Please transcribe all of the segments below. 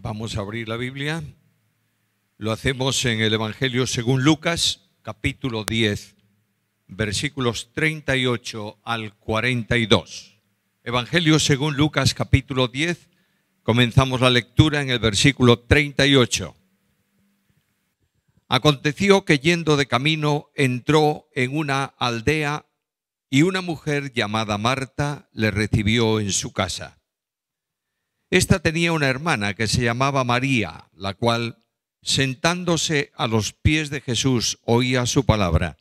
Vamos a abrir la Biblia. Lo hacemos en el Evangelio según Lucas, capítulo 10, versículos 38 al 42. Evangelio según Lucas, capítulo 10. Comenzamos la lectura en el versículo 38. Aconteció que yendo de camino entró en una aldea y una mujer llamada Marta le recibió en su casa. Esta tenía una hermana que se llamaba María, la cual, sentándose a los pies de Jesús, oía su palabra.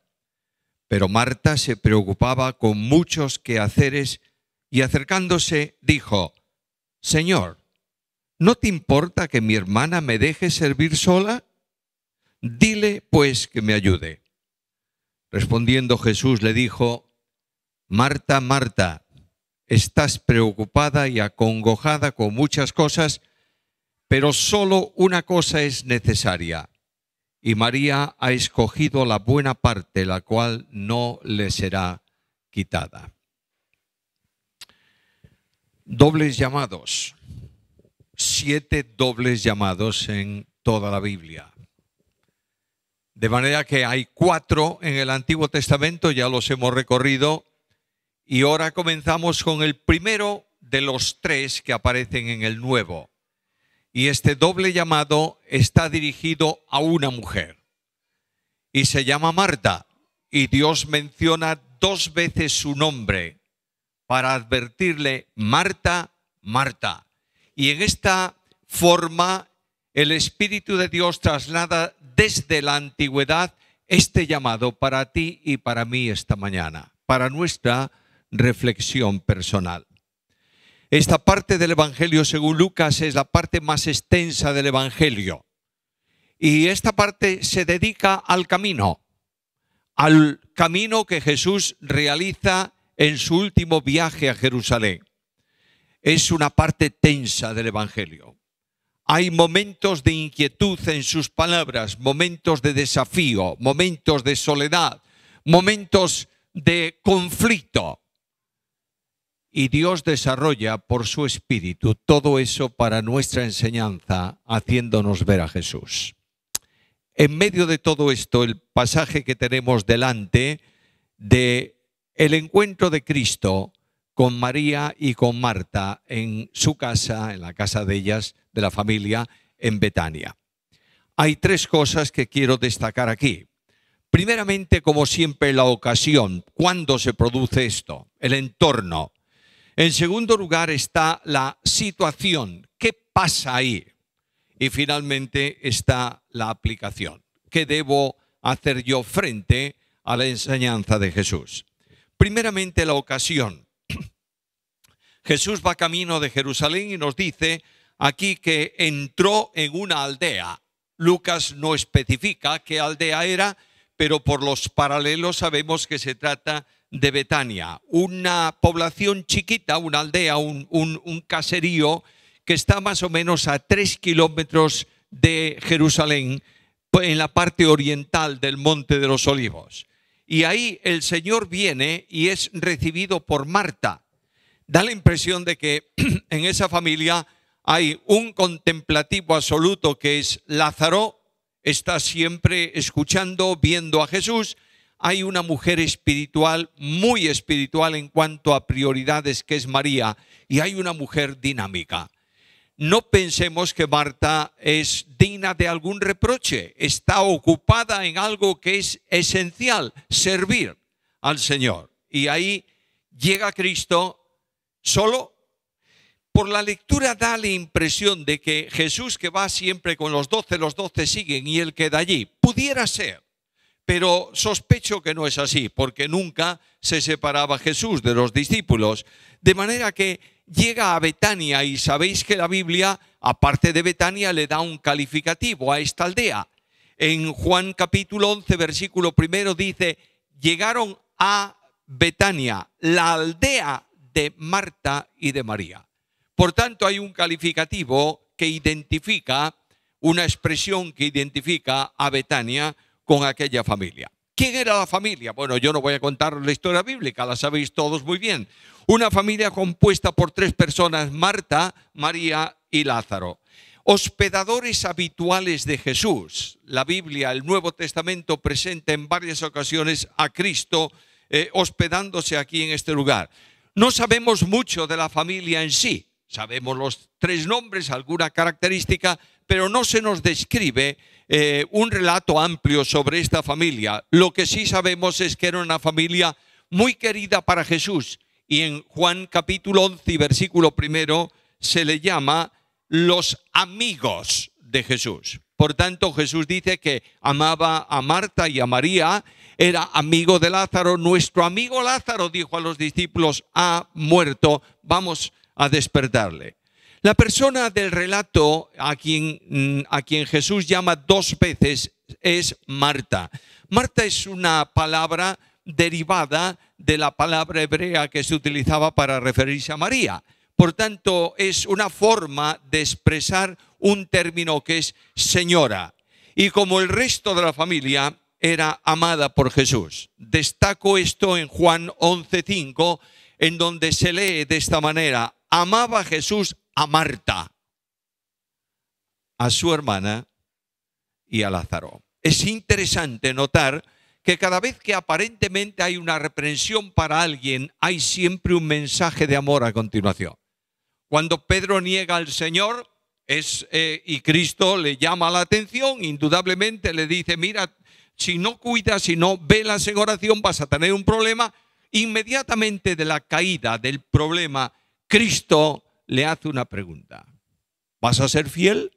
Pero Marta se preocupaba con muchos quehaceres y acercándose dijo, Señor, ¿no te importa que mi hermana me deje servir sola? Dile pues que me ayude. Respondiendo Jesús le dijo, Marta, Marta, estás preocupada y acongojada con muchas cosas, pero solo una cosa es necesaria. Y María ha escogido la buena parte, la cual no le será quitada. Dobles llamados. Siete dobles llamados en toda la Biblia. De manera que hay cuatro en el Antiguo Testamento, ya los hemos recorrido, y ahora comenzamos con el primero de los tres que aparecen en el nuevo. Y este doble llamado está dirigido a una mujer. Y se llama Marta. Y Dios menciona dos veces su nombre para advertirle, Marta, Marta. Y en esta forma el Espíritu de Dios traslada desde la antigüedad este llamado para ti y para mí esta mañana, para nuestra reflexión personal. Esta parte del Evangelio, según Lucas, es la parte más extensa del Evangelio. Y esta parte se dedica al camino, al camino que Jesús realiza en su último viaje a Jerusalén. Es una parte tensa del Evangelio. Hay momentos de inquietud en sus palabras, momentos de desafío, momentos de soledad, momentos de conflicto y Dios desarrolla por su Espíritu todo eso para nuestra enseñanza, haciéndonos ver a Jesús. En medio de todo esto, el pasaje que tenemos delante de el encuentro de Cristo con María y con Marta en su casa, en la casa de ellas, de la familia, en Betania. Hay tres cosas que quiero destacar aquí. Primeramente, como siempre, la ocasión, cuándo se produce esto, el entorno. En segundo lugar está la situación. ¿Qué pasa ahí? Y finalmente está la aplicación. ¿Qué debo hacer yo frente a la enseñanza de Jesús? Primeramente la ocasión. Jesús va camino de Jerusalén y nos dice aquí que entró en una aldea. Lucas no especifica qué aldea era, pero por los paralelos sabemos que se trata de de Betania, una población chiquita, una aldea, un, caserío que está más o menos a tres kilómetros de Jerusalén, pues, en la parte oriental del Monte de los Olivos. Y ahí el Señor viene y es recibido por Marta. Da la impresión de que en esa familia hay un contemplativo absoluto que es Lázaro, está siempre escuchando, viendo a Jesús, hay una mujer espiritual, muy espiritual en cuanto a prioridades, que es María, y hay una mujer dinámica. No pensemos que Marta es digna de algún reproche, está ocupada en algo que es esencial, servir al Señor. Y ahí llega Cristo solo. Por la lectura da la impresión de que Jesús que va siempre con los doce, los doce siguen y él queda allí. Pudiera ser pero sospecho que no es así, porque nunca se separaba Jesús de los discípulos. De manera que llega a Betania y sabéis que la Biblia, aparte de Betania, le da un calificativo a esta aldea. En Juan capítulo 11, versículo primero dice, llegaron a Betania, la aldea de Marta y de María. Por tanto, hay un calificativo que identifica, una expresión que identifica a Betania, con aquella familia. ¿Quién era la familia? Bueno, yo no voy a contar la historia bíblica, la sabéis todos muy bien. Una familia compuesta por tres personas, Marta, María y Lázaro. Hospedadores habituales de Jesús. La Biblia, el Nuevo Testamento presenta en varias ocasiones a Cristo eh, hospedándose aquí en este lugar. No sabemos mucho de la familia en sí. Sabemos los tres nombres, alguna característica, pero no se nos describe eh, un relato amplio sobre esta familia. Lo que sí sabemos es que era una familia muy querida para Jesús y en Juan capítulo 11 versículo primero se le llama los amigos de Jesús. Por tanto, Jesús dice que amaba a Marta y a María, era amigo de Lázaro. Nuestro amigo Lázaro dijo a los discípulos, ha muerto, vamos a despertarle. La persona del relato a quien, mm, a quien Jesús llama dos veces es Marta. Marta es una palabra derivada de la palabra hebrea que se utilizaba para referirse a María. Por tanto, es una forma de expresar un término que es señora. Y como el resto de la familia, era amada por Jesús. Destaco esto en Juan 11.5, en donde se lee de esta manera, amaba a Jesús a Marta, a su hermana y a Lázaro. Es interesante notar que cada vez que aparentemente hay una reprensión para alguien, hay siempre un mensaje de amor a continuación. Cuando Pedro niega al Señor es, eh, y Cristo le llama la atención, indudablemente le dice, mira, si no cuidas, si no velas la oración, vas a tener un problema. Inmediatamente de la caída del problema, Cristo le hace una pregunta. ¿Vas a ser fiel?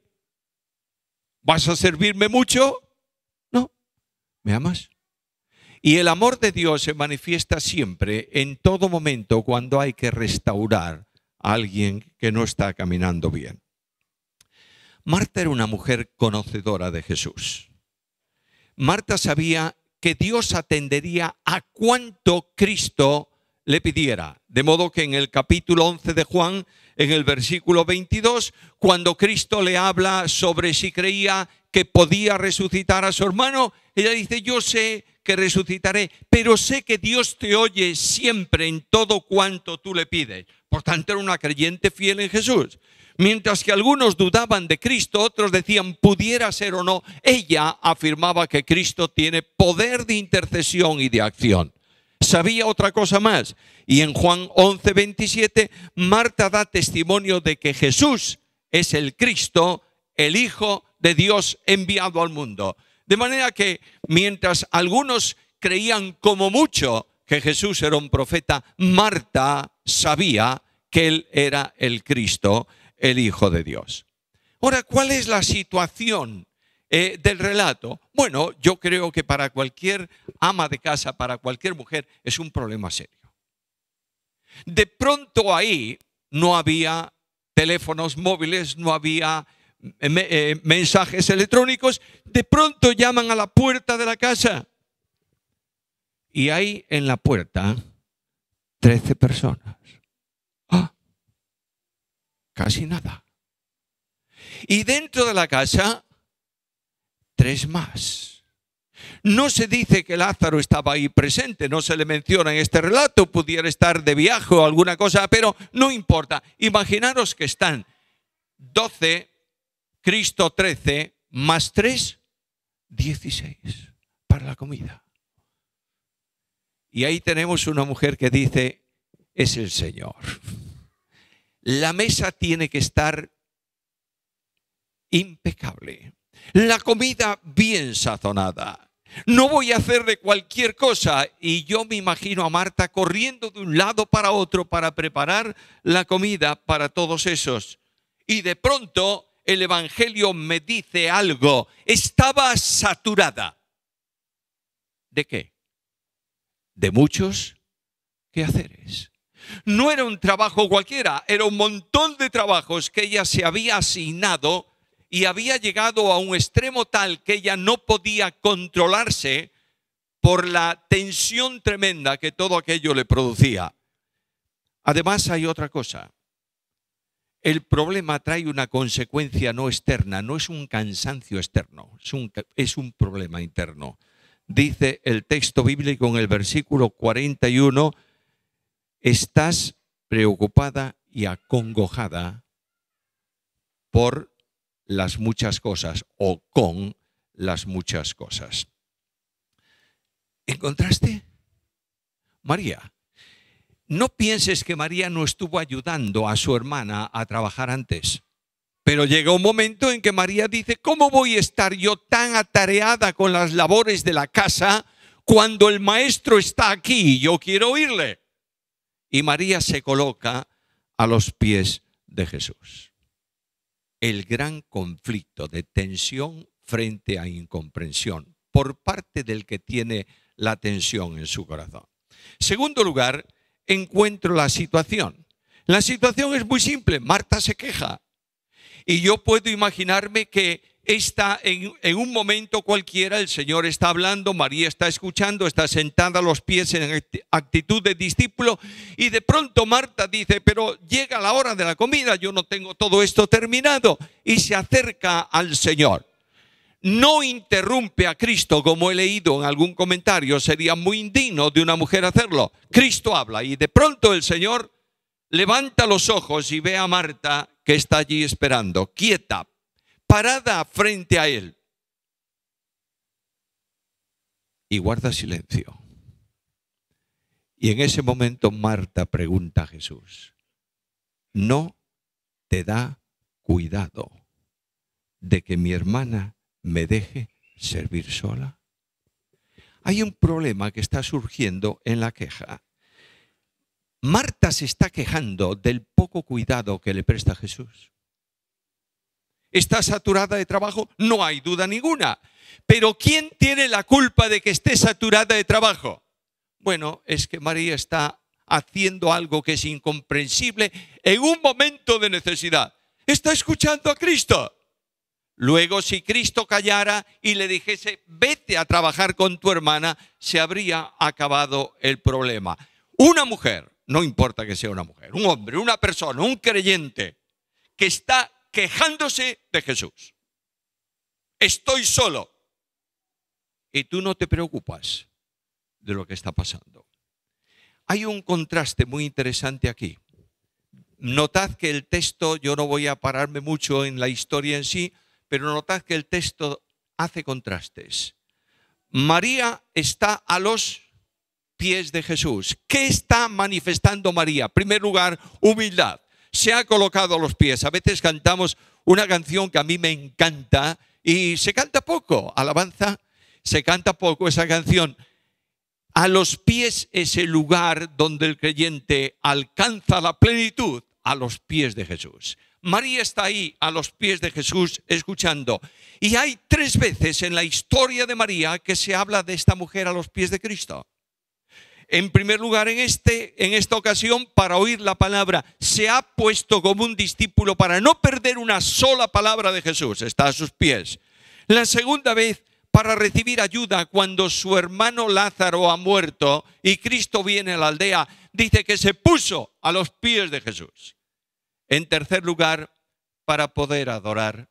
¿Vas a servirme mucho? No, ¿me amas? Y el amor de Dios se manifiesta siempre, en todo momento, cuando hay que restaurar a alguien que no está caminando bien. Marta era una mujer conocedora de Jesús. Marta sabía que Dios atendería a cuanto Cristo le pidiera. De modo que en el capítulo 11 de Juan, en el versículo 22, cuando Cristo le habla sobre si creía que podía resucitar a su hermano, ella dice, yo sé que resucitaré, pero sé que Dios te oye siempre en todo cuanto tú le pides. Por tanto, era una creyente fiel en Jesús. Mientras que algunos dudaban de Cristo, otros decían pudiera ser o no, ella afirmaba que Cristo tiene poder de intercesión y de acción sabía otra cosa más. Y en Juan 11, Marta da testimonio de que Jesús es el Cristo, el Hijo de Dios enviado al mundo. De manera que mientras algunos creían como mucho que Jesús era un profeta, Marta sabía que él era el Cristo, el Hijo de Dios. Ahora, ¿cuál es la situación eh, del relato? Bueno, yo creo que para cualquier ama de casa, para cualquier mujer, es un problema serio. De pronto ahí no había teléfonos móviles, no había eh, eh, mensajes electrónicos. De pronto llaman a la puerta de la casa. Y hay en la puerta 13 personas. ¡Ah! Casi nada. Y dentro de la casa tres más. No se dice que Lázaro estaba ahí presente, no se le menciona en este relato, pudiera estar de viaje o alguna cosa, pero no importa. Imaginaros que están 12, Cristo 13, más 3, 16 para la comida. Y ahí tenemos una mujer que dice, es el Señor. La mesa tiene que estar impecable. La comida bien sazonada. No voy a hacer de cualquier cosa. Y yo me imagino a Marta corriendo de un lado para otro para preparar la comida para todos esos. Y de pronto el Evangelio me dice algo. Estaba saturada. ¿De qué? De muchos quehaceres. No era un trabajo cualquiera, era un montón de trabajos que ella se había asignado y había llegado a un extremo tal que ella no podía controlarse por la tensión tremenda que todo aquello le producía. Además hay otra cosa. El problema trae una consecuencia no externa, no es un cansancio externo, es un, problema interno. Dice el texto bíblico en el versículo 41, estás preocupada y acongojada por las muchas cosas o con las muchas cosas. ¿Encontraste? María. No pienses que María no estuvo ayudando a su hermana a trabajar antes. Pero llega un momento en que María dice, ¿cómo voy a estar yo tan atareada con las labores de la casa cuando el maestro está aquí? y Yo quiero oírle. Y María se coloca a los pies de Jesús el gran conflicto de tensión frente a incomprensión por parte del que tiene la tensión en su corazón. Segundo lugar, encuentro la situación. La situación es muy simple, Marta se queja. Y yo puedo imaginarme que está en, un momento cualquiera, el Señor está hablando, María está escuchando, está sentada a los pies en actitud de discípulo y de pronto Marta dice, pero llega la hora de la comida, yo no tengo todo esto terminado y se acerca al Señor. No interrumpe a Cristo, como he leído en algún comentario, sería muy indigno de una mujer hacerlo. Cristo habla y de pronto el Señor levanta los ojos y ve a Marta que está allí esperando, quieta, parada frente a él y guarda silencio. Y en ese momento Marta pregunta a Jesús, ¿no te da cuidado de que mi hermana me deje servir sola? Hay un problema que está surgiendo en la queja. Marta se está quejando del poco cuidado que le presta Jesús. ¿Está saturada de trabajo? No hay duda ninguna. Pero ¿quién tiene la culpa de que esté saturada de trabajo? Bueno, es que María está haciendo algo que es incomprensible en un momento de necesidad. Está escuchando a Cristo. Luego, si Cristo callara y le dijese, vete a trabajar con tu hermana, se habría acabado el problema. Una mujer, no importa que sea una mujer, un hombre, una persona, un creyente, que está quejándose de Jesús. Estoy solo. Y tú no te preocupas de lo que está pasando. Hay un contraste muy interesante aquí. Notad que el texto, yo no voy a pararme mucho en la historia en sí, pero notad que el texto hace contrastes. María está a los pies de Jesús. ¿Qué está manifestando María? En primer lugar, humildad se ha colocado a los pies. A veces cantamos una canción que a mí me encanta y se canta poco, alabanza, se canta poco esa canción. A los pies es el lugar donde el creyente alcanza la plenitud, a los pies de Jesús. María está ahí, a los pies de Jesús, escuchando. Y hay tres veces en la historia de María que se habla de esta mujer a los pies de Cristo en primer lugar en, este, en esta ocasión para oír la palabra. Se ha puesto como un discípulo para no perder una sola palabra de Jesús. Está a sus pies. La segunda vez para recibir ayuda cuando su hermano Lázaro ha muerto y Cristo viene a la aldea. Dice que se puso a los pies de Jesús. En tercer lugar, para poder adorar.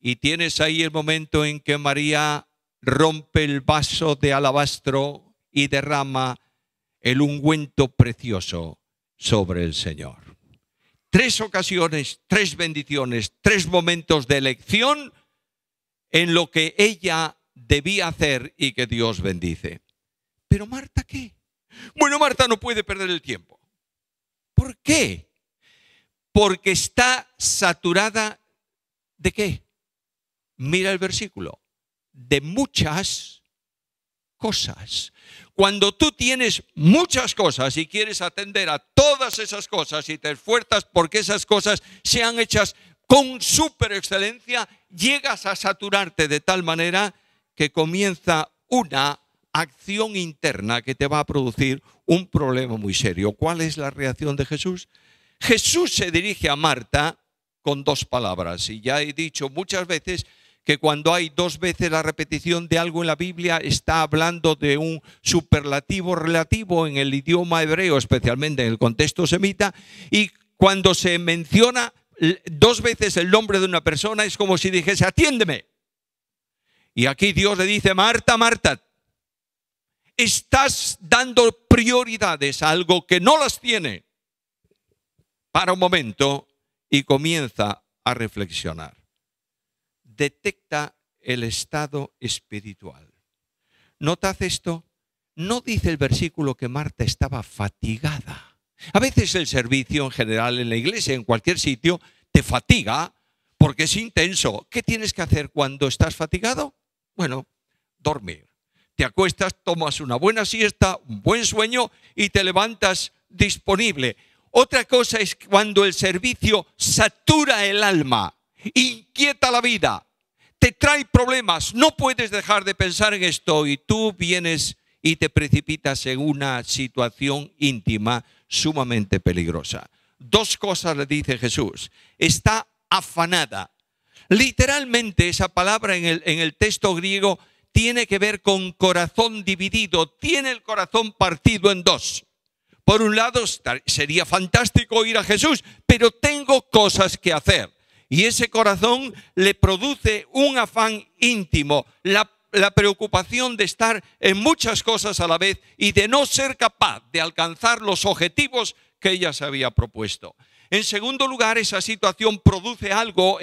Y tienes ahí el momento en que María rompe el vaso de alabastro y derrama el ungüento precioso sobre el Señor. Tres ocasiones, tres bendiciones, tres momentos de elección en lo que ella debía hacer y que Dios bendice. Pero Marta, ¿qué? Bueno, Marta no puede perder el tiempo. ¿Por qué? Porque está saturada de qué? Mira el versículo. De muchas cosas. Cuando tú tienes muchas cosas y quieres atender a todas esas cosas y te esfuerzas porque esas cosas sean hechas con super excelencia, llegas a saturarte de tal manera que comienza una acción interna que te va a producir un problema muy serio. ¿Cuál es la reacción de Jesús? Jesús se dirige a Marta con dos palabras y ya he dicho muchas veces que cuando hay dos veces la repetición de algo en la Biblia está hablando de un superlativo relativo en el idioma hebreo, especialmente en el contexto semita, y cuando se menciona dos veces el nombre de una persona es como si dijese, atiéndeme. Y aquí Dios le dice, Marta, Marta, estás dando prioridades a algo que no las tiene. Para un momento y comienza a reflexionar detecta el estado espiritual. ¿Notad esto? No dice el versículo que Marta estaba fatigada. A veces el servicio en general en la iglesia, en cualquier sitio, te fatiga porque es intenso. ¿Qué tienes que hacer cuando estás fatigado? Bueno, dormir. Te acuestas, tomas una buena siesta, un buen sueño y te levantas disponible. Otra cosa es cuando el servicio satura el alma, inquieta la vida, te trae problemas. No puedes dejar de pensar en esto y tú vienes y te precipitas en una situación íntima sumamente peligrosa. Dos cosas le dice Jesús. Está afanada. Literalmente esa palabra en el, en el texto griego tiene que ver con corazón dividido, tiene el corazón partido en dos. Por un lado, sería fantástico ir a Jesús, pero tengo cosas que hacer. Y ese corazón le produce un afán íntimo, la, preocupación de estar en muchas cosas a la vez y de no ser capaz de alcanzar los objetivos que ella se había propuesto. En segundo lugar, esa situación produce algo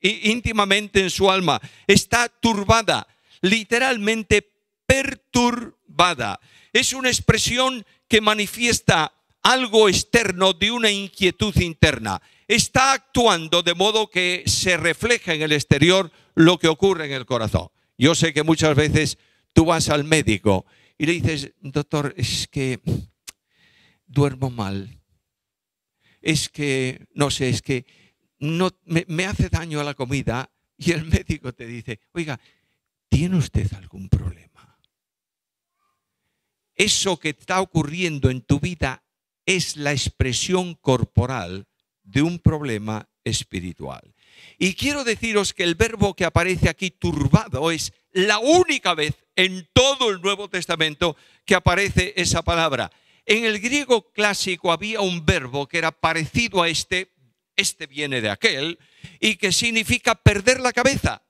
íntimamente en su alma. Está turbada, literalmente perturbada. Es una expresión que manifiesta algo externo de una inquietud interna está actuando de modo que se refleja en el exterior lo que ocurre en el corazón. Yo sé que muchas veces tú vas al médico y le dices, doctor, es que duermo mal, es que, no sé, es que no, me, me hace daño a la comida y el médico te dice, oiga, ¿tiene usted algún problema? Eso que está ocurriendo en tu vida es la expresión corporal de un problema espiritual. Y quiero deciros que el verbo que aparece aquí, turbado, es la única vez en todo el Nuevo Testamento que aparece esa palabra. En el griego clásico había un verbo que era parecido a este, este viene de aquel, y que significa perder la cabeza.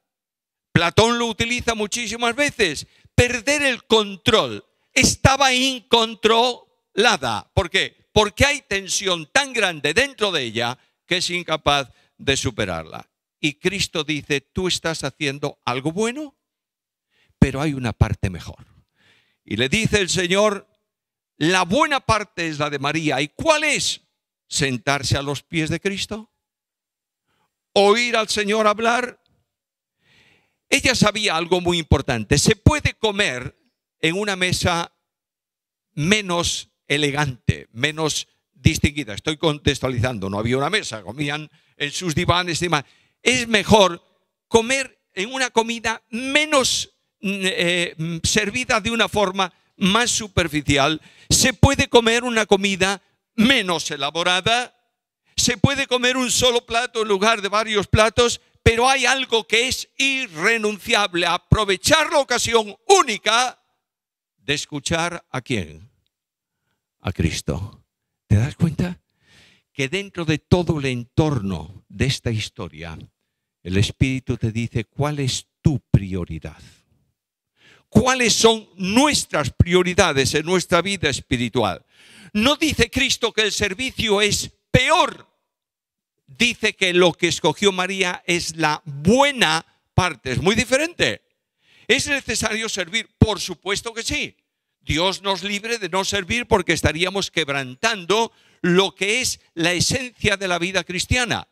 Platón lo utiliza muchísimas veces, perder el control. Estaba incontrolada. ¿Por qué? porque hay tensión tan grande dentro de ella que es incapaz de superarla. Y Cristo dice, tú estás haciendo algo bueno, pero hay una parte mejor. Y le dice el Señor, la buena parte es la de María. ¿Y cuál es? Sentarse a los pies de Cristo, oír al Señor hablar. Ella sabía algo muy importante. Se puede comer en una mesa menos elegante, menos distinguida. Estoy contextualizando, no había una mesa, comían en sus divanes y demás. Es mejor comer en una comida menos eh, servida de una forma más superficial. Se puede comer una comida menos elaborada, se puede comer un solo plato en lugar de varios platos, pero hay algo que es irrenunciable, aprovechar la ocasión única de escuchar a quién, a Cristo. ¿Te das cuenta? Que dentro de todo el entorno de esta historia, el Espíritu te dice cuál es tu prioridad. ¿Cuáles son nuestras prioridades en nuestra vida espiritual? No dice Cristo que el servicio es peor. Dice que lo que escogió María es la buena parte. Es muy diferente. ¿Es necesario servir? Por supuesto que sí. Dios nos libre de no servir porque estaríamos quebrantando lo que es la esencia de la vida cristiana.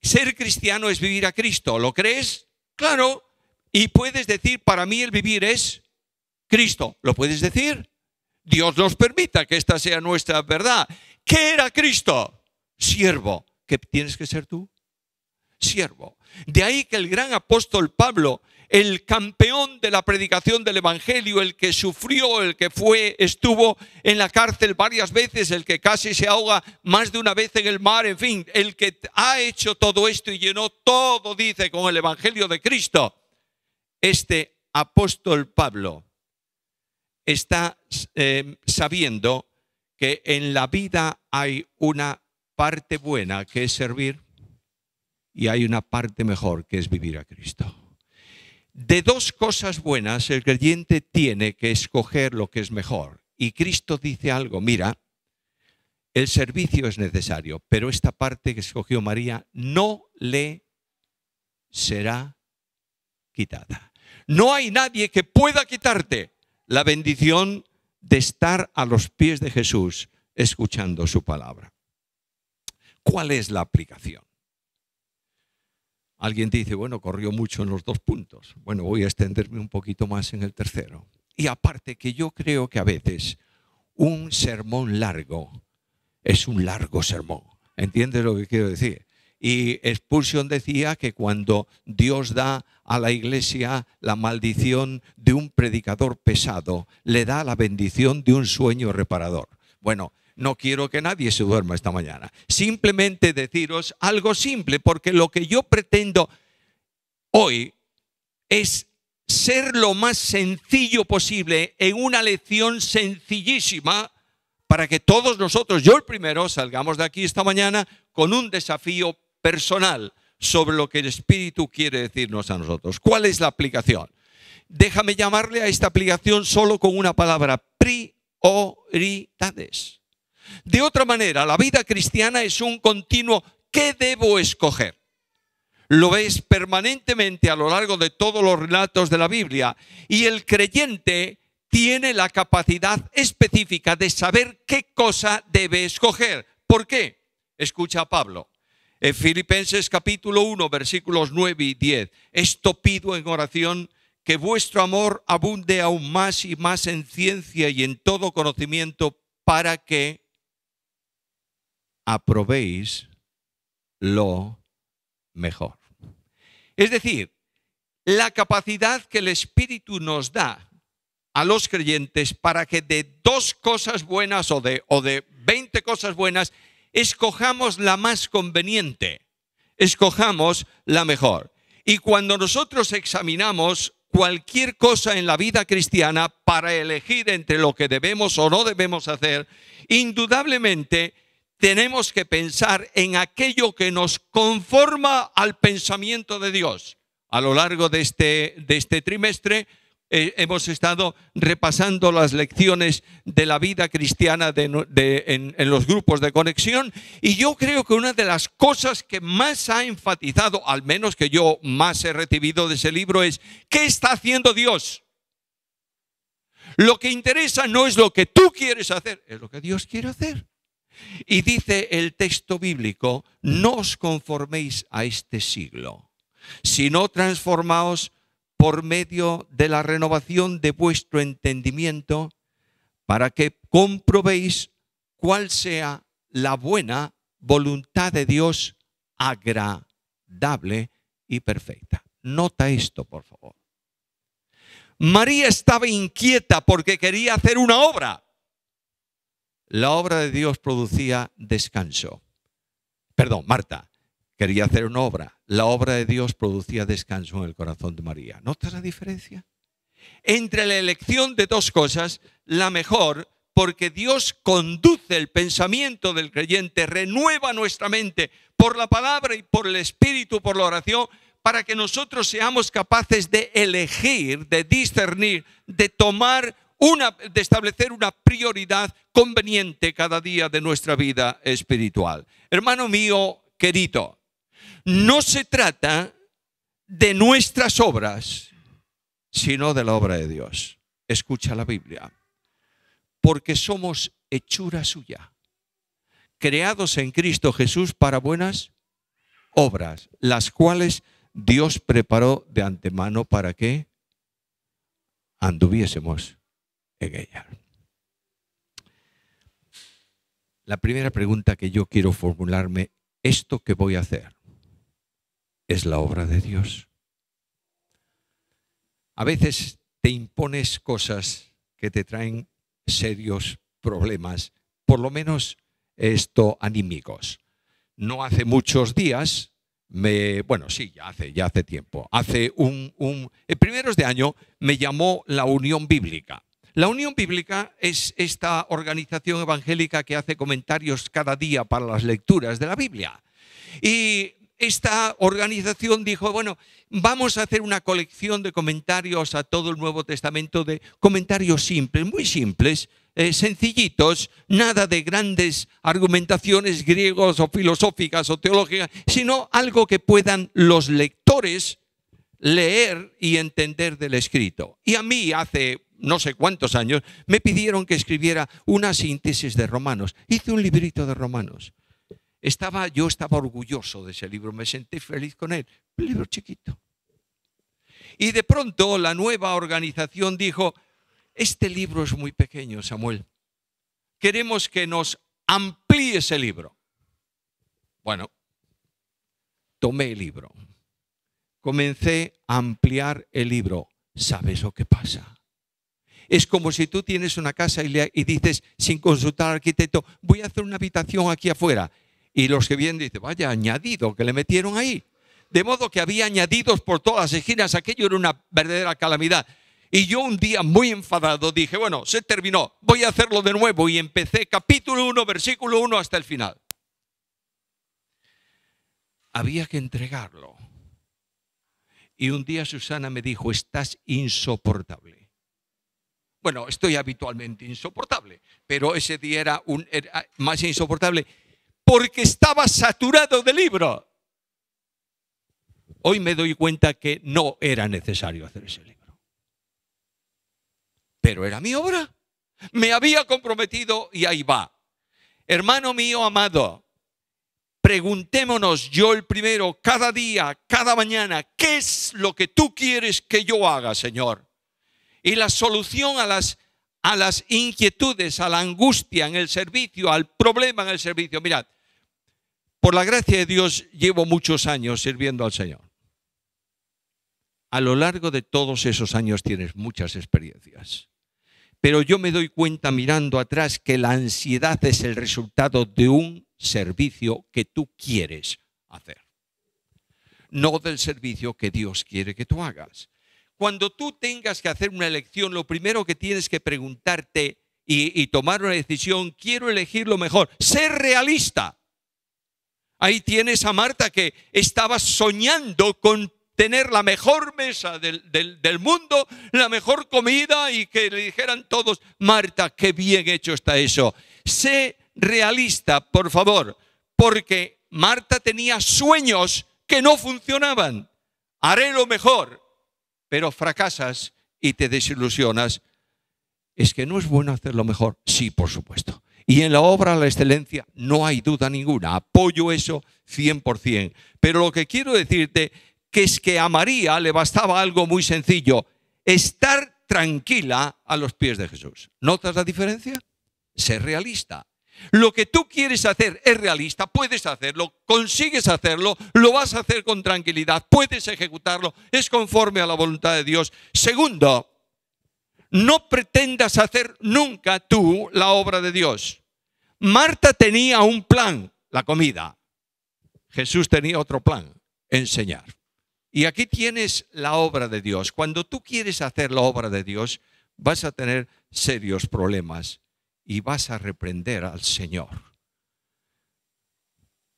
Ser cristiano es vivir a Cristo, ¿lo crees? Claro. Y puedes decir, para mí el vivir es Cristo, ¿lo puedes decir? Dios nos permita que esta sea nuestra verdad. ¿Qué era Cristo? Siervo. ¿Qué tienes que ser tú? Siervo. De ahí que el gran apóstol Pablo el campeón de la predicación del Evangelio, el que sufrió, el que fue, estuvo en la cárcel varias veces, el que casi se ahoga más de una vez en el mar, en fin, el que ha hecho todo esto y llenó todo, dice, con el Evangelio de Cristo, este apóstol Pablo está eh, sabiendo que en la vida hay una parte buena que es servir y hay una parte mejor que es vivir a Cristo. De dos cosas buenas el creyente tiene que escoger lo que es mejor. Y Cristo dice algo, mira, el servicio es necesario, pero esta parte que escogió María no le será quitada. No hay nadie que pueda quitarte la bendición de estar a los pies de Jesús escuchando su palabra. ¿Cuál es la aplicación? Alguien dice, bueno, corrió mucho en los dos puntos. Bueno, voy a extenderme un poquito más en el tercero. Y aparte que yo creo que a veces un sermón largo es un largo sermón. ¿Entiendes lo que quiero decir? Y expulsion decía que cuando Dios da a la iglesia la maldición de un predicador pesado, le da la bendición de un sueño reparador. Bueno, no quiero que nadie se duerma esta mañana. Simplemente deciros algo simple, porque lo que yo pretendo hoy es ser lo más sencillo posible en una lección sencillísima para que todos nosotros, yo el primero, salgamos de aquí esta mañana con un desafío personal sobre lo que el Espíritu quiere decirnos a nosotros. ¿Cuál es la aplicación? Déjame llamarle a esta aplicación solo con una palabra, prioridades. De otra manera, la vida cristiana es un continuo ¿qué debo escoger? Lo ves permanentemente a lo largo de todos los relatos de la Biblia y el creyente tiene la capacidad específica de saber qué cosa debe escoger. ¿Por qué? Escucha a Pablo. En Filipenses capítulo 1, versículos 9 y 10. Esto pido en oración que vuestro amor abunde aún más y más en ciencia y en todo conocimiento para que aprobéis lo mejor. Es decir, la capacidad que el Espíritu nos da a los creyentes para que de dos cosas buenas o de, o de 20 cosas buenas, escojamos la más conveniente, escojamos la mejor. Y cuando nosotros examinamos cualquier cosa en la vida cristiana para elegir entre lo que debemos o no debemos hacer, indudablemente tenemos que pensar en aquello que nos conforma al pensamiento de Dios. A lo largo de este, este trimestre eh, hemos estado repasando las lecciones de la vida cristiana en los grupos de conexión y yo creo que una de las cosas que más ha enfatizado, al menos que yo más he recibido de ese libro, es ¿qué está haciendo Dios? Lo que interesa no es lo que tú quieres hacer, es lo que Dios quiere hacer. Y dice el texto bíblico, no os conforméis a este siglo, sino transformaos por medio de la renovación de vuestro entendimiento para que comprobéis cuál sea la buena voluntad de Dios agradable y perfecta. Nota esto, por favor. María estaba inquieta porque quería hacer una obra la obra de Dios producía descanso. Perdón, Marta quería hacer una obra. La obra de Dios producía descanso en el corazón de María. ¿Notas la diferencia? Entre la elección de dos cosas, la mejor, porque Dios conduce el pensamiento del creyente, renueva nuestra mente por la palabra y por el espíritu, por la oración, para que nosotros seamos capaces de elegir, de discernir, de tomar de establecer una prioridad conveniente cada día de nuestra vida espiritual. Hermano mío querido, no se trata de nuestras obras, sino de la obra de Dios. Escucha la Biblia. Porque somos hechura suya, creados en Cristo Jesús para buenas obras, las cuales Dios preparó de antemano para que anduviésemos la primera pregunta que yo quiero formularme, ¿esto que voy a hacer es la obra de Dios? A veces te impones cosas que te traen serios problemas, por lo menos esto anímicos. No hace muchos días, me, bueno, sí, ya hace, ya hace tiempo, hace un, un, primeros de año me llamó la Unión Bíblica la Unión Bíblica es esta organización evangélica que hace comentarios cada día para las lecturas de la Biblia. Y esta organización dijo, bueno, vamos a hacer una colección de comentarios a todo el Nuevo Testamento, de comentarios simples, muy simples, eh, sencillitos, nada de grandes argumentaciones griegos o filosóficas o teológicas, sino algo que puedan los lectores leer y entender del escrito. Y a mí hace no sé cuántos años, me pidieron que escribiera una síntesis de Romanos. Hice un librito de Romanos. Estaba, yo estaba orgulloso de ese libro, me sentí feliz con él. Un libro chiquito. Y de pronto la nueva organización dijo, este libro es muy pequeño, Samuel. Queremos que nos amplíe ese libro. Bueno, tomé el libro. Comencé a ampliar el libro. ¿Sabes lo que pasa? Es como si tú tienes una casa y, dices, sin consultar al arquitecto, voy a hacer una habitación aquí afuera. Y los que vienen dicen, vaya, añadido, que le metieron ahí. De modo que había añadidos por todas las esquinas, aquello era una verdadera calamidad. Y yo un día muy enfadado dije, bueno, se terminó, voy a hacerlo de nuevo. Y empecé capítulo 1, versículo 1 hasta el final. Había que entregarlo. Y un día Susana me dijo, estás insoportable. Bueno, estoy habitualmente insoportable, pero ese día era, un, más insoportable porque estaba saturado de libro. Hoy me doy cuenta que no era necesario hacer ese libro. Pero era mi obra. Me había comprometido y ahí va. Hermano mío amado, preguntémonos yo el primero, cada día, cada mañana, ¿qué es lo que tú quieres que yo haga, Señor? Y la solución a las, a las inquietudes, a la angustia en el servicio, al problema en el servicio. Mirad, por la gracia de Dios llevo muchos años sirviendo al Señor. A lo largo de todos esos años tienes muchas experiencias. Pero yo me doy cuenta mirando atrás que la ansiedad es el resultado de un servicio que tú quieres hacer, no del servicio que Dios quiere que tú hagas. Cuando tú tengas que hacer una elección, lo primero que tienes que preguntarte y, tomar una decisión, quiero elegir lo mejor, ser realista. Ahí tienes a Marta que estaba soñando con tener la mejor mesa del, del, mundo, la mejor comida y que le dijeran todos, Marta, qué bien hecho está eso. Sé realista, por favor, porque Marta tenía sueños que no funcionaban. Haré lo mejor, pero fracasas y te desilusionas, es que no es bueno hacerlo mejor. Sí, por supuesto. Y en la obra la excelencia no hay duda ninguna. Apoyo eso 100%. Pero lo que quiero decirte es que a María le bastaba algo muy sencillo, estar tranquila a los pies de Jesús. ¿Notas la diferencia? Ser realista, lo que tú quieres hacer es realista, puedes hacerlo, consigues hacerlo, lo vas a hacer con tranquilidad, puedes ejecutarlo, es conforme a la voluntad de Dios. Segundo, no pretendas hacer nunca tú la obra de Dios. Marta tenía un plan, la comida. Jesús tenía otro plan, enseñar. Y aquí tienes la obra de Dios. Cuando tú quieres hacer la obra de Dios, vas a tener serios problemas y vas a reprender al Señor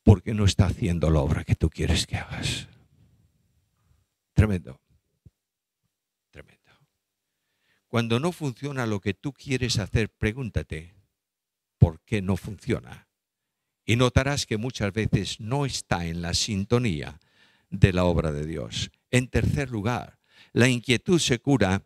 porque no está haciendo la obra que tú quieres que hagas. Tremendo, tremendo. Cuando no funciona lo que tú quieres hacer, pregúntate por qué no funciona. Y notarás que muchas veces no está en la sintonía de la obra de Dios. En tercer lugar, la inquietud se cura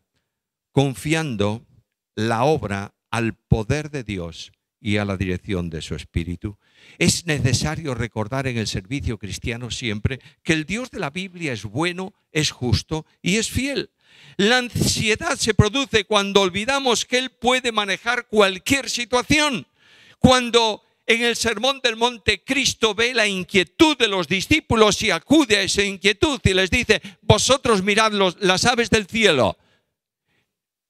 confiando la obra al poder de Dios y a la dirección de su espíritu. Es necesario recordar en el servicio cristiano siempre que el Dios de la Biblia es bueno, es justo y es fiel. La ansiedad se produce cuando olvidamos que Él puede manejar cualquier situación, cuando en el Sermón del Monte Cristo ve la inquietud de los discípulos y acude a esa inquietud y les dice, vosotros mirad las aves del cielo,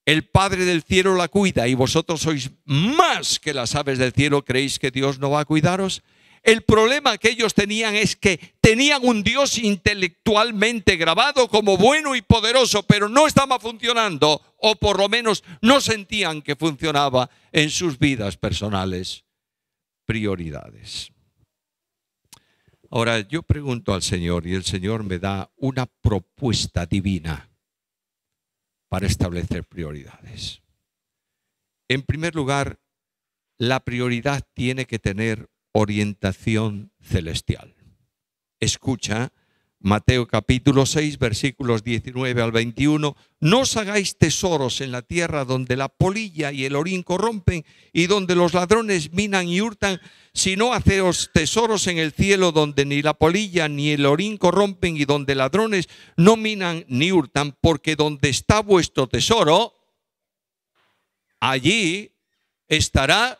el Padre del cielo la cuida y vosotros sois más que las aves del cielo, ¿creéis que Dios no va a cuidaros? El problema que ellos tenían es que tenían un Dios intelectualmente grabado como bueno y poderoso, pero no estaba funcionando, o por lo menos no sentían que funcionaba en sus vidas personales. Prioridades. Ahora yo pregunto al Señor y el Señor me da una propuesta divina para establecer prioridades. En primer lugar, la prioridad tiene que tener orientación celestial. Escucha Mateo capítulo 6, versículos 19 al 21, no os hagáis tesoros en la tierra donde la polilla y el orín corrompen y donde los ladrones minan y hurtan, sino haceos tesoros en el cielo donde ni la polilla ni el orín corrompen y donde ladrones no minan ni hurtan, porque donde está vuestro tesoro, allí estará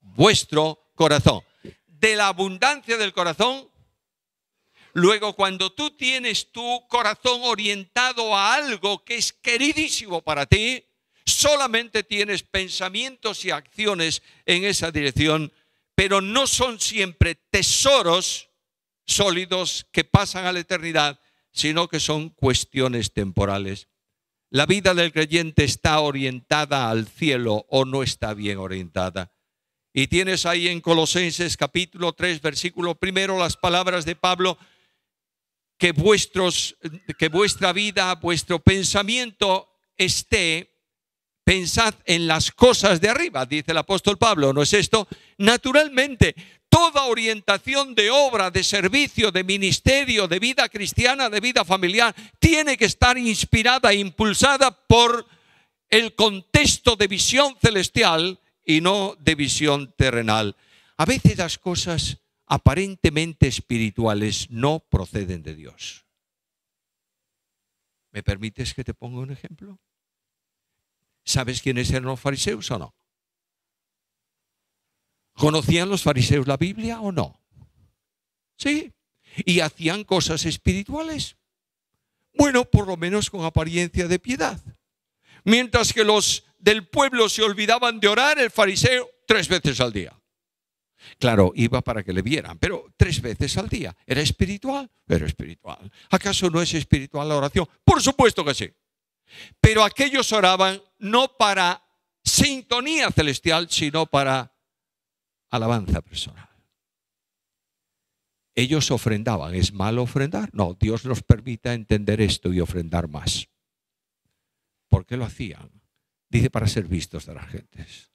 vuestro corazón. De la abundancia del corazón Luego, cuando tú tienes tu corazón orientado a algo que es queridísimo para ti, solamente tienes pensamientos y acciones en esa dirección, pero no son siempre tesoros sólidos que pasan a la eternidad, sino que son cuestiones temporales. La vida del creyente está orientada al cielo o no está bien orientada. Y tienes ahí en Colosenses capítulo 3, versículo primero, las palabras de Pablo que, vuestros, que vuestra vida, vuestro pensamiento esté, pensad en las cosas de arriba, dice el apóstol Pablo, ¿no es esto? Naturalmente, toda orientación de obra, de servicio, de ministerio, de vida cristiana, de vida familiar, tiene que estar inspirada e impulsada por el contexto de visión celestial y no de visión terrenal. A veces las cosas aparentemente espirituales no proceden de Dios. ¿Me permites que te ponga un ejemplo? ¿Sabes quiénes eran los fariseos o no? ¿Conocían los fariseos la Biblia o no? Sí. ¿Y hacían cosas espirituales? Bueno, por lo menos con apariencia de piedad. Mientras que los del pueblo se olvidaban de orar, el fariseo tres veces al día. Claro, iba para que le vieran, pero tres veces al día. ¿Era espiritual? Pero espiritual. ¿Acaso no es espiritual la oración? Por supuesto que sí. Pero aquellos oraban no para sintonía celestial, sino para alabanza personal. Ellos ofrendaban. ¿Es malo ofrendar? No, Dios nos permita entender esto y ofrendar más. ¿Por qué lo hacían? Dice para ser vistos de las gentes.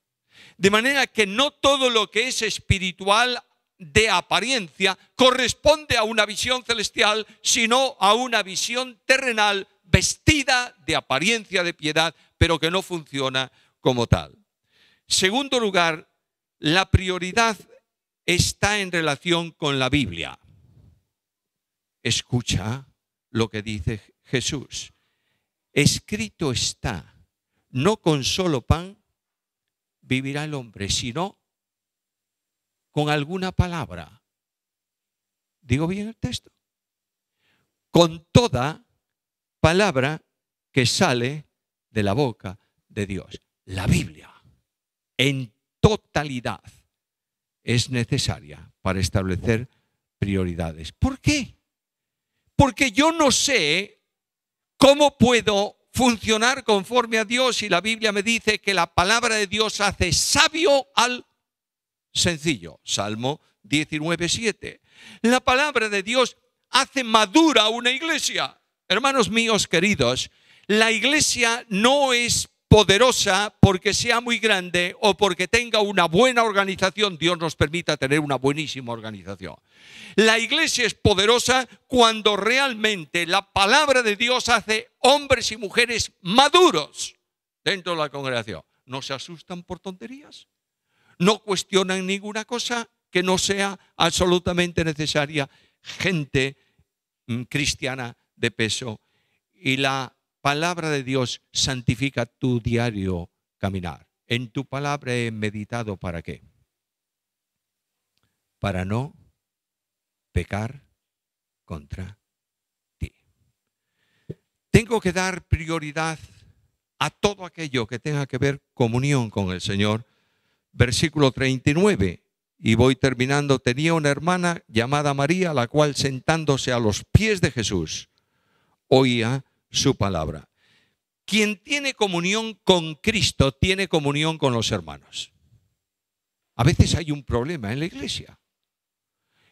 De manera que no todo lo que es espiritual de apariencia corresponde a una visión celestial, sino a una visión terrenal vestida de apariencia de piedad, pero que no funciona como tal. Segundo lugar, la prioridad está en relación con la Biblia. Escucha lo que dice Jesús. Escrito está, no con solo pan vivirá el hombre, sino con alguna palabra. ¿Digo bien el texto? Con toda palabra que sale de la boca de Dios. La Biblia en totalidad es necesaria para establecer prioridades. ¿Por qué? Porque yo no sé cómo puedo funcionar conforme a Dios y la Biblia me dice que la palabra de Dios hace sabio al sencillo. Salmo 19, 7. La palabra de Dios hace madura una iglesia. Hermanos míos queridos, la iglesia no es poderosa porque sea muy grande o porque tenga una buena organización, Dios nos permita tener una buenísima organización. La iglesia es poderosa cuando realmente la palabra de Dios hace hombres y mujeres maduros dentro de la congregación. No se asustan por tonterías, no cuestionan ninguna cosa que no sea absolutamente necesaria. Gente mm, cristiana de peso y la palabra de Dios santifica tu diario caminar. En tu palabra he meditado para qué? Para no pecar contra ti. Tengo que dar prioridad a todo aquello que tenga que ver comunión con el Señor. Versículo 39. Y voy terminando. Tenía una hermana llamada María, la cual sentándose a los pies de Jesús, oía su palabra. Quien tiene comunión con Cristo tiene comunión con los hermanos. A veces hay un problema en la iglesia.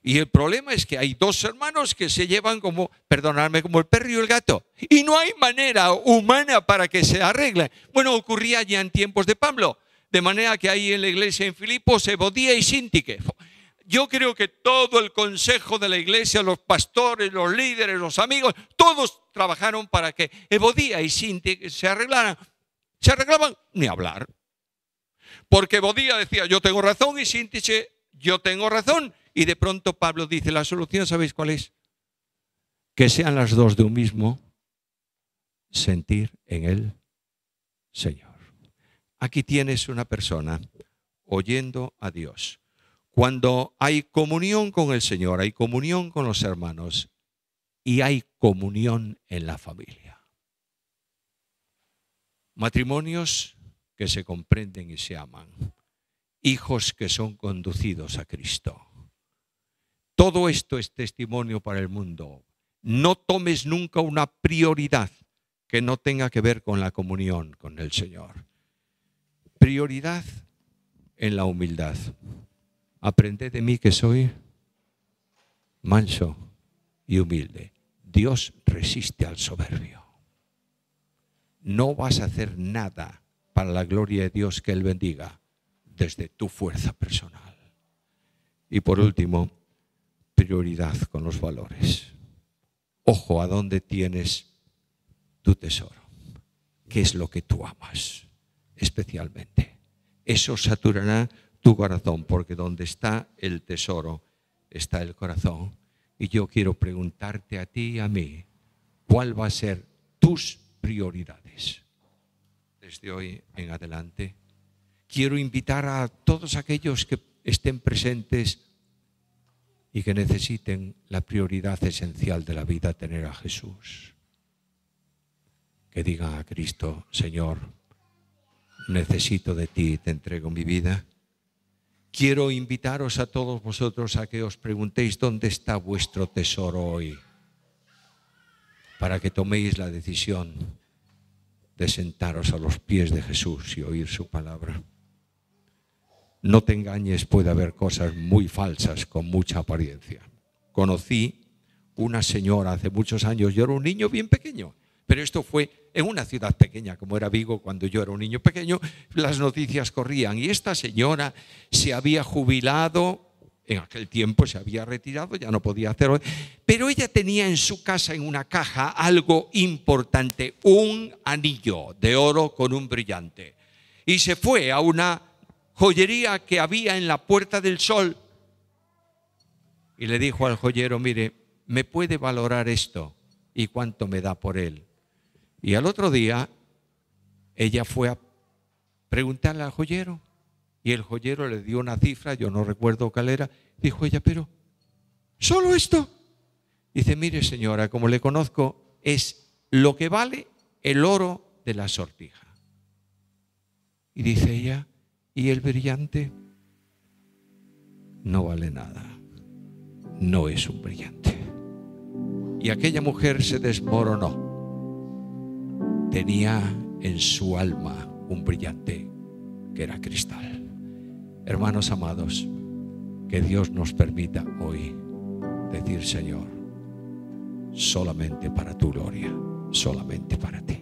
Y el problema es que hay dos hermanos que se llevan como, perdonadme, como el perro y el gato. Y no hay manera humana para que se arregle. Bueno, ocurría ya en tiempos de Pablo. De manera que ahí en la iglesia en Filipos se bodía y síntique. Yo creo que todo el consejo de la iglesia, los pastores, los líderes, los amigos, todos trabajaron para que Ebodía y Sinti se arreglaran. Se arreglaban ni hablar. Porque Ebodía decía, yo tengo razón, y Sinti, yo tengo razón. Y de pronto Pablo dice, la solución, ¿sabéis cuál es? Que sean las dos de un mismo sentir en el Señor. Aquí tienes una persona oyendo a Dios cuando hay comunión con el Señor, hay comunión con los hermanos y hay comunión en la familia. Matrimonios que se comprenden y se aman. Hijos que son conducidos a Cristo. Todo esto es testimonio para el mundo. No tomes nunca una prioridad que no tenga que ver con la comunión con el Señor. Prioridad en la humildad. Aprende de mí que soy manso y humilde. Dios resiste al soberbio. No vas a hacer nada para la gloria de Dios que Él bendiga desde tu fuerza personal. Y por último, prioridad con los valores. Ojo a dónde tienes tu tesoro. ¿Qué es lo que tú amas especialmente? Eso saturará tu corazón, porque donde está el tesoro está el corazón. Y yo quiero preguntarte a ti y a mí, ¿cuál va a ser tus prioridades desde hoy en adelante? Quiero invitar a todos aquellos que estén presentes y que necesiten la prioridad esencial de la vida, tener a Jesús. Que diga a Cristo, Señor, necesito de ti, te entrego mi vida Quiero invitaros a todos vosotros a que os preguntéis dónde está vuestro tesoro hoy, para que toméis la decisión de sentaros a los pies de Jesús y oír su palabra. No te engañes, puede haber cosas muy falsas con mucha apariencia. Conocí una señora hace muchos años, yo era un niño bien pequeño, pero esto fue en una ciudad pequeña como era Vigo cuando yo era un niño pequeño, las noticias corrían y esta señora se había jubilado, en aquel tiempo se había retirado, ya no podía hacerlo, pero ella tenía en su casa, en una caja, algo importante, un anillo de oro con un brillante. Y se fue a una joyería que había en la Puerta del Sol y le dijo al joyero, mire, ¿me puede valorar esto? ¿Y cuánto me da por él? Y al otro día, ella fue a preguntarle al joyero. Y el joyero le dio una cifra, yo no recuerdo cuál era. Dijo ella, pero, ¿solo esto? Dice, mire señora, como le conozco, es lo que vale el oro de la sortija. Y dice ella, ¿y el brillante? No vale nada. No es un brillante. Y aquella mujer se desmoronó tenía en su alma un brillante que era cristal. Hermanos amados, que Dios nos permita hoy decir, Señor, solamente para tu gloria, solamente para ti.